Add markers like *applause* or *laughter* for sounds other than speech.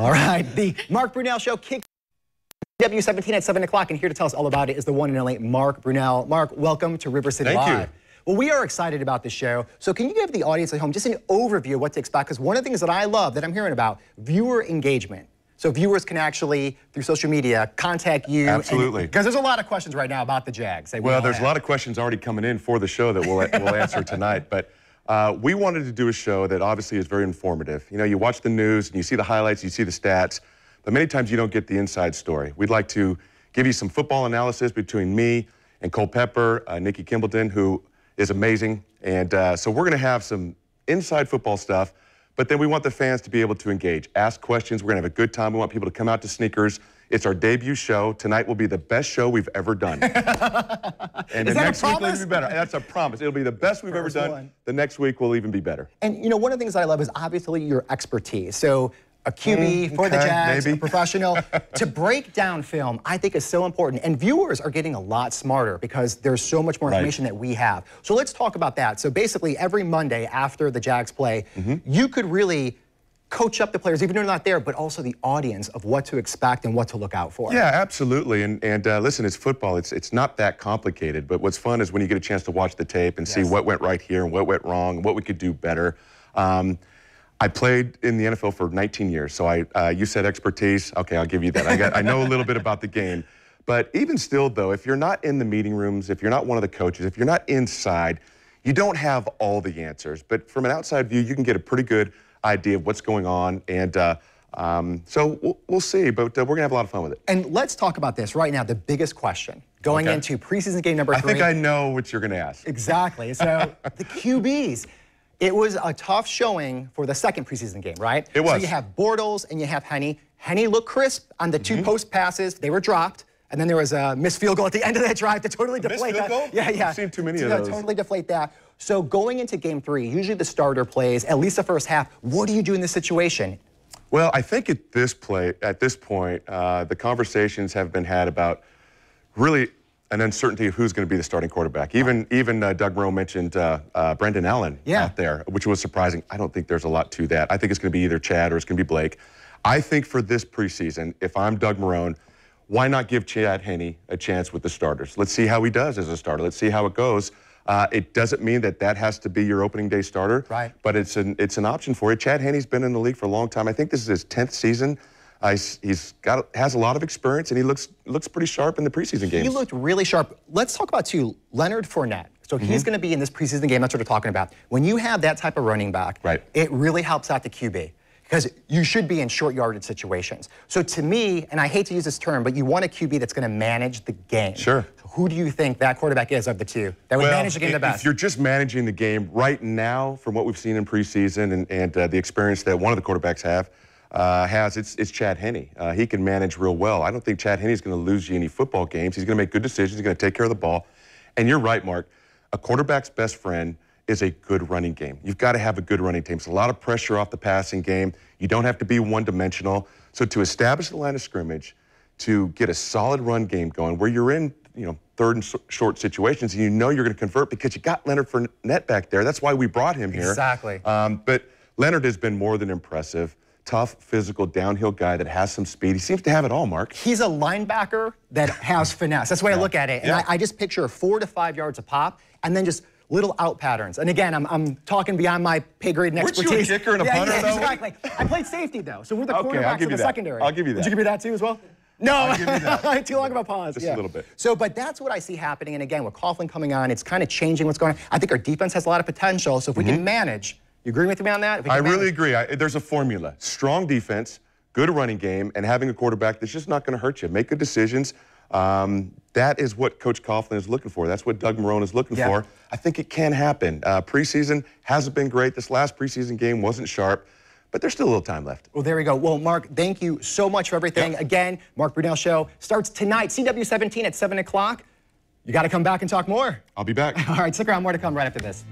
All right, the Mark Brunell Show kicks W17 at 7 o'clock, and here to tell us all about it is the one and only Mark Brunell. Mark, welcome to River City Thank Live. You. Well, we are excited about this show. So can you give the audience at home just an overview of what to expect? Because one of the things that I love that I'm hearing about, viewer engagement. So viewers can actually, through social media, contact you. Absolutely. Because there's a lot of questions right now about the Jags. We well, there's have. a lot of questions already coming in for the show that we'll, we'll answer tonight. But uh, we wanted to do a show that obviously is very informative. You know, you watch the news and you see the highlights, you see the stats, but many times you don't get the inside story. We'd like to give you some football analysis between me and Cole Pepper, uh, Nikki Kimbleton, who is amazing. And uh, so we're going to have some inside football stuff. But then we want the fans to be able to engage, ask questions. We're going to have a good time. We want people to come out to Sneakers. It's our debut show. Tonight will be the best show we've ever done. *laughs* and the next week will be better. That's a promise. It'll be the best we've First ever done. One. The next week will even be better. And you know, one of the things I love is obviously your expertise. So a QB mm, for the Jags, maybe. a professional, *laughs* to break down film, I think is so important. And viewers are getting a lot smarter because there's so much more information right. that we have. So let's talk about that. So basically, every Monday after the Jags play, mm -hmm. you could really coach up the players, even though they're not there, but also the audience of what to expect and what to look out for. Yeah, absolutely. And, and uh, listen, it's football. It's it's not that complicated. But what's fun is when you get a chance to watch the tape and yes. see what went right here and what went wrong, what we could do better. Um, I played in the NFL for 19 years, so I uh, you said expertise. Okay, I'll give you that. I got I know a little bit about the game, but even still, though, if you're not in the meeting rooms, if you're not one of the coaches, if you're not inside, you don't have all the answers. But from an outside view, you can get a pretty good idea of what's going on and. Uh, um, so we'll, we'll, see, but uh, we're gonna have a lot of fun with it. And let's talk about this right now. The biggest question going okay. into preseason game number three. I think I know what you're gonna ask. Exactly. So the *laughs* QBs. It was a tough showing for the second preseason game, right? It was. So you have Bortles and you have Henny. Henny looked crisp on the mm -hmm. two mm-hmm. post passes. They were dropped. And then there was a missed field goal at the end of that drive to totally a deflate that. Goal? Yeah, yeah. I've seen too many to, of those. Totally deflate that. So going into game three, usually the starter plays at least the first half. What do you do in this situation? Well, I think at this play, at this point, uh, the conversations have been had about really an uncertainty of who's going to be the starting quarterback. Even even uh, Doug Rowe mentioned uh, uh, Brendan Allen yeah. out there, which was surprising. I don't think there's a lot to that. I think it's going to be either Chad or it's going to be Blake. I think for this preseason, if I'm Doug Marone, why not give Chad Henney a chance with the starters? Let's see how he does as a starter. Let's see how it goes. Uh, it doesn't mean that that has to be your opening day starter, right? But it's an it's an option for you. Chad Henney's been in the league for a long time. I think this is his tenth season he's got has a lot of experience, and he looks looks pretty sharp in the preseason games. He looked really sharp. Let's talk about too Leonard Fournette. So mm -hmm. he's mm-hmm. going to be in this preseason game. That's what we're talking about. When you have that type of running back, right. it really helps out the QB because you should be in short yardage situations. So to me, and I hate to use this term, but you want a QB that's going to manage the game. Sure. So who do you think that quarterback is of the two that would well, manage the game the best? If you're just managing the game right now, from what we've seen in preseason and, and uh, the experience that one of the quarterbacks have, uh, has, it's, it's Chad Henney. Uh, he can manage real well. I don't think Chad Henney's going to lose you any football games. He's going to make good decisions. He's going to take care of the ball. And you're right, Mark. A quarterback's best friend is a good running game. You've got to have a good running team. It's a lot of pressure off the passing game. You don't have to be one dimensional. So to establish the line of scrimmage, to get a solid run game going where you're in, you know, third and short situations and you know you're going to convert because you got Leonard Fournette back there. That's why we brought him here. Exactly. Um, but Leonard has been more than impressive tough, physical, downhill guy that has some speed. He seems to have it all, Mark. He's a linebacker that has *laughs* finesse. That's the way yeah. I look at it. And yeah. I, I, just picture four to five yards a pop and then just little out patterns. And again, I'm, I'm talking beyond my pay grade and Weren't you a kicker and a *laughs* punter, yeah, exactly. I played safety, though, so we're the okay, cornerbacks of the that. secondary. I'll give you that. Did you give me that, too, as well? *laughs* No, too long about a pause. Just yeah. a little bit. So, but that's what I see happening. And again, with Coughlin coming on, it's kind of changing what's going on. I think our defense has a lot of potential. So if we mm -hmm. can mm-hmm. manage you agree with me on that? I really agree. I, there's a formula. Strong defense, good running game, and having a quarterback that's just not going to hurt you. Make good decisions. Um, that is what Coach Coughlin is looking for. That's what Doug Marone is looking yeah. for. I think it can happen. Uh, preseason hasn't been great. This last preseason game wasn't sharp, but there's still a little time left. Well, there we go. Well, Mark, thank you so much for everything. Again, Mark Brunell Show starts tonight, CW17 at 7 o'clock. You got to come back and talk more. I'll be back. *laughs* All right, stick around. More to come right after this.